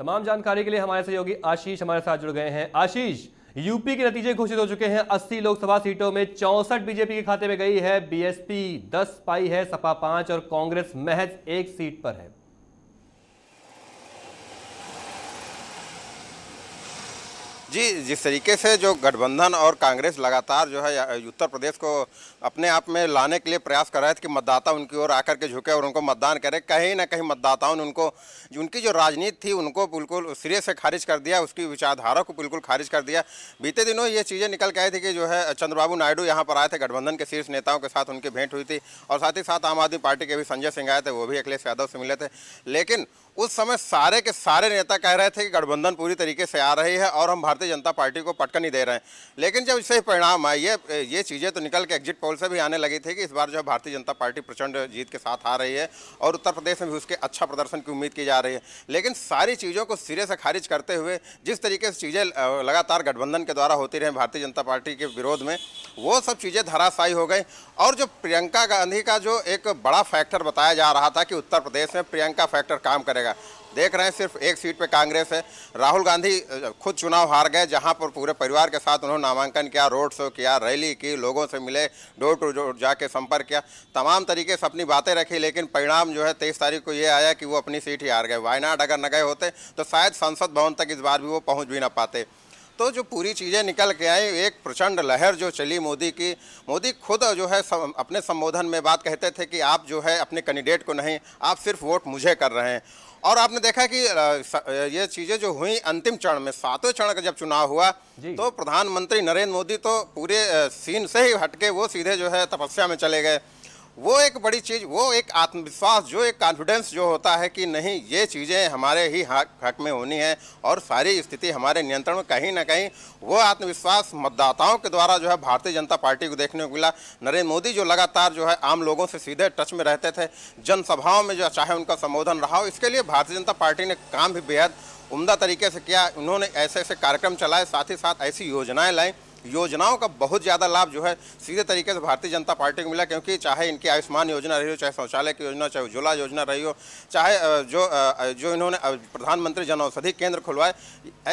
तमाम जानकारी के लिए हमारे सहयोगी आशीष हमारे साथ जुड़ गए हैं आशीष यूपी के नतीजे घोषित हो चुके हैं 80 लोकसभा सीटों में चौसठ बीजेपी के खाते में गई है बीएसपी 10 पाई है सपा 5 और कांग्रेस महज एक सीट पर है जी जिस तरीके से जो गठबंधन और कांग्रेस लगातार जो है उत्तर प्रदेश को अपने आप में लाने के लिए प्रयास कर रहे थे कि मतदाता उनकी ओर आकर के झुके और उनको मतदान करें कहीं ना कहीं मतदाताओं ने उनको उनकी जो राजनीति थी उनको बिल्कुल सिरे से खारिज कर दिया उसकी विचारधारा को बिल्कुल खारिज कर दिया बीते दिनों ये चीज़ें निकल के आई थी कि जो है चंद्रबाबू नायडू यहाँ पर आए थे गठबंधन के शीर्ष नेताओं के साथ उनकी भेंट हुई थी और साथ ही साथ आम आदमी पार्टी के भी संजय सिंह आए थे वो भी अखिलेश यादव से मिले थे लेकिन उस समय सारे के सारे नेता कह रहे थे कि गठबंधन पूरी तरीके से आ रही है और हम भारत भारतीय जनता पार्टी को पटकन ही दे रहे हैं लेकिन जब इससे परिणाम आए ये ये चीज़ें तो निकल के एग्जिट पोल से भी आने लगी थी कि इस बार जो भारतीय जनता पार्टी प्रचंड जीत के साथ आ रही है और उत्तर प्रदेश में भी उसके अच्छा प्रदर्शन की उम्मीद की जा रही है लेकिन सारी चीज़ों को सिरे से खारिज करते हुए जिस तरीके से चीज़ें लगातार गठबंधन के द्वारा होती रही भारतीय जनता पार्टी के विरोध में वो सब चीज़ें धराशायी हो गई और जो प्रियंका गांधी का जो एक बड़ा फैक्टर बताया जा रहा था कि उत्तर प्रदेश में प्रियंका फैक्टर काम करेगा देख रहे हैं सिर्फ एक सीट पे कांग्रेस है राहुल गांधी खुद चुनाव हार गए जहां पर पूरे परिवार के साथ उन्होंने नामांकन किया रोड शो किया रैली की लोगों से मिले डोर टू डोर जाके संपर्क किया तमाम तरीके से अपनी बातें रखी लेकिन परिणाम जो है तेईस तारीख को ये आया कि वो अपनी सीट ही हार गए वायनाड अगर न गए होते तो शायद संसद भवन तक इस बार भी वो पहुँच भी ना पाते तो जो पूरी चीज़ें निकल के आई एक प्रचंड लहर जो चली मोदी की मोदी खुद जो है सम, अपने संबोधन में बात कहते थे कि आप जो है अपने कैंडिडेट को नहीं आप सिर्फ वोट मुझे कर रहे हैं और आपने देखा कि ये चीजें जो हुई अंतिम चरण में सातवें चरण का जब चुनाव हुआ तो प्रधानमंत्री नरेंद्र मोदी तो पूरे सीन से ही हटके वो सीधे जो है तपस्या में चले गए वो एक बड़ी चीज़ वो एक आत्मविश्वास जो एक कॉन्फिडेंस जो होता है कि नहीं ये चीज़ें हमारे ही हक हक में होनी है और सारी स्थिति हमारे नियंत्रण में कहीं ना कहीं वो आत्मविश्वास मतदाताओं के द्वारा जो है भारतीय जनता पार्टी को देखने को मिला नरेंद्र मोदी जो लगातार जो है आम लोगों से सीधे टच में रहते थे जनसभाओं में जो चाहे उनका संबोधन रहा हो इसके लिए भारतीय जनता पार्टी ने काम भी बेहद उमदा तरीके से किया उन्होंने ऐसे ऐसे कार्यक्रम चलाए साथ ही साथ ऐसी योजनाएँ लाई योजनाओं का बहुत ज़्यादा लाभ जो है सीधे तरीके से भारतीय जनता पार्टी को मिला क्योंकि चाहे इनकी आयुष्मान योजना रही हो चाहे शौचालय की योजना चाहे उज्ज्वला योजना रही हो चाहे जो जो इन्होंने प्रधानमंत्री जन औषधि केंद्र खुलवाए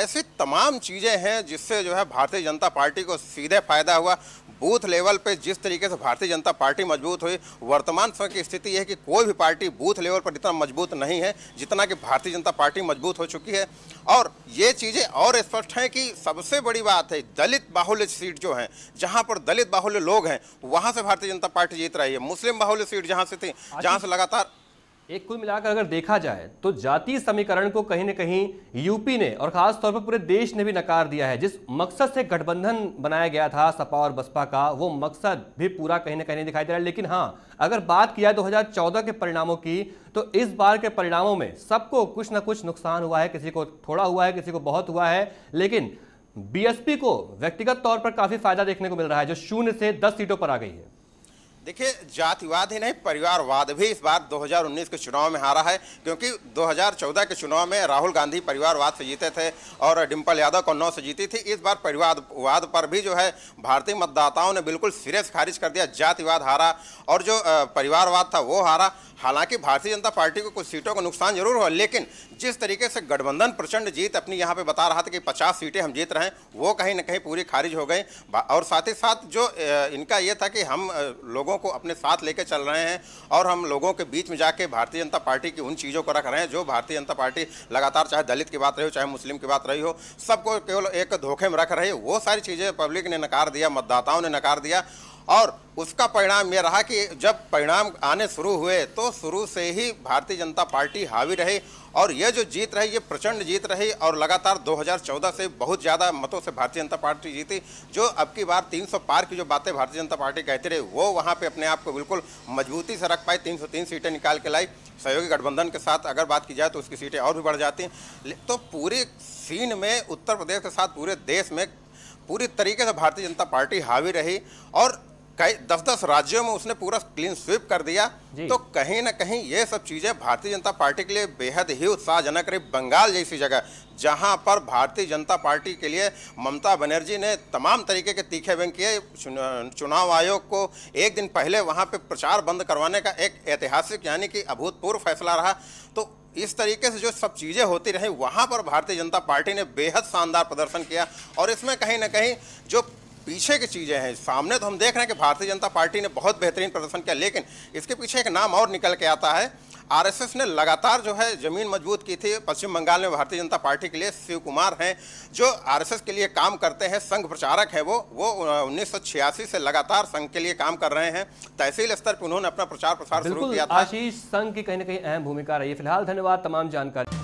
ऐसी तमाम चीज़ें हैं जिससे जो है भारतीय जनता पार्टी को सीधे फायदा हुआ बूथ लेवल पे जिस तरीके से भारतीय जनता पार्टी मजबूत हुई वर्तमान समय की स्थिति यह है कि कोई भी पार्टी बूथ लेवल पर इतना मजबूत नहीं है जितना कि भारतीय जनता पार्टी मजबूत हो चुकी है और ये चीज़ें और स्पष्ट हैं कि सबसे बड़ी बात है दलित बाहुल बाहुल्य सीट जो है जहां पर दलित बाहुल्य लोग हैं वहां से भारतीय जनता पार्टी जीत रही है मुस्लिम बाहुल्य सीट जहां से थी जहां से लगातार एक कुल मिलाकर अगर देखा जाए तो जातीय समीकरण को कहीं ना कहीं यूपी ने और खास तौर पर पूरे देश ने भी नकार दिया है जिस मकसद से गठबंधन बनाया गया था सपा और बसपा का वो मकसद भी पूरा कहीं ना कहीं दिखाई दे रहा है लेकिन हाँ अगर बात किया 2014 के परिणामों की तो इस बार के परिणामों में सबको कुछ ना कुछ नुकसान हुआ है किसी को थोड़ा हुआ है किसी को बहुत हुआ है लेकिन बीएसपी को व्यक्तिगत तौर पर काफी फायदा देखने को मिल रहा है जो शून्य से दस सीटों पर आ गई है देखिए जातिवाद ही नहीं परिवारवाद भी इस बार 2019 के चुनाव में हारा है क्योंकि 2014 के चुनाव में राहुल गांधी परिवारवाद से जीते थे और डिम्पल यादव को नौ से जीती थी इस बार परिवारवाद पर भी जो है भारतीय मतदाताओं ने बिल्कुल सीरियस खारिज कर दिया जातिवाद हारा और जो परिवारवाद था वो हारा हालांकि भारतीय जनता पार्टी को कुछ सीटों का नुकसान जरूर हुआ लेकिन जिस तरीके से गठबंधन प्रचंड जीत अपनी यहाँ पे बता रहा था कि 50 सीटें हम जीत रहे हैं वो कहीं ना कहीं पूरी खारिज हो गई और साथ ही साथ जो इनका ये था कि हम लोगों को अपने साथ लेकर चल रहे हैं और हम लोगों के बीच में जाके भारतीय जनता पार्टी की उन चीज़ों को रख रहे हैं जो भारतीय जनता पार्टी लगातार चाहे दलित की बात रही हो चाहे मुस्लिम की बात रही हो सबको केवल एक धोखे में रख रही वो सारी चीज़ें पब्लिक ने नकार दिया मतदाताओं ने नकार दिया और उसका परिणाम यह रहा कि जब परिणाम आने शुरू हुए तो शुरू से ही भारतीय जनता पार्टी हावी रही और यह जो जीत रही ये प्रचंड जीत रही और लगातार 2014 से बहुत ज़्यादा मतों से भारतीय जनता पार्टी जीती जो अब की बार 300 पार की जो बातें भारतीय जनता पार्टी कहती रही वो वहाँ पे अपने आप को बिल्कुल मजबूती से रख पाई 303 सीटें निकाल के लाई सहयोगी गठबंधन के साथ अगर बात की जाए तो उसकी सीटें और भी बढ़ जाती तो पूरे सीन में उत्तर प्रदेश के साथ पूरे देश में पूरी तरीके से भारतीय जनता पार्टी हावी रही और कई दस दस राज्यों में उसने पूरा क्लीन स्वीप कर दिया तो कहीं ना कहीं ये सब चीज़ें भारतीय जनता पार्टी के लिए बेहद ही उत्साहजनक रही बंगाल जैसी जगह जहां पर भारतीय जनता पार्टी के लिए ममता बनर्जी ने तमाम तरीके के तीखे व्यंग किए चुनाव आयोग को एक दिन पहले वहां पे प्रचार बंद करवाने का एक ऐतिहासिक यानी कि अभूतपूर्व फैसला रहा तो इस तरीके से जो सब चीज़ें होती रहीं वहाँ पर भारतीय जनता पार्टी ने बेहद शानदार प्रदर्शन किया और इसमें कहीं ना कहीं जो पीछे की चीज़ें हैं सामने तो हम देख रहे हैं कि भारतीय जनता पार्टी ने बहुत बेहतरीन प्रदर्शन किया लेकिन इसके पीछे एक नाम और निकल के आता है आरएसएस ने लगातार जो है ज़मीन मजबूत की थी पश्चिम बंगाल में भारतीय जनता पार्टी के लिए शिव कुमार हैं जो आरएसएस के लिए काम करते हैं संघ प्रचारक हैं वो वो उन्नीस से लगातार संघ के लिए काम कर रहे हैं तहसील स्तर पर उन्होंने अपना प्रचार प्रसार शुरू किया था आशीष संघ की कहीं ना कहीं अहम भूमिका रही फिलहाल धन्यवाद तमाम जानकारी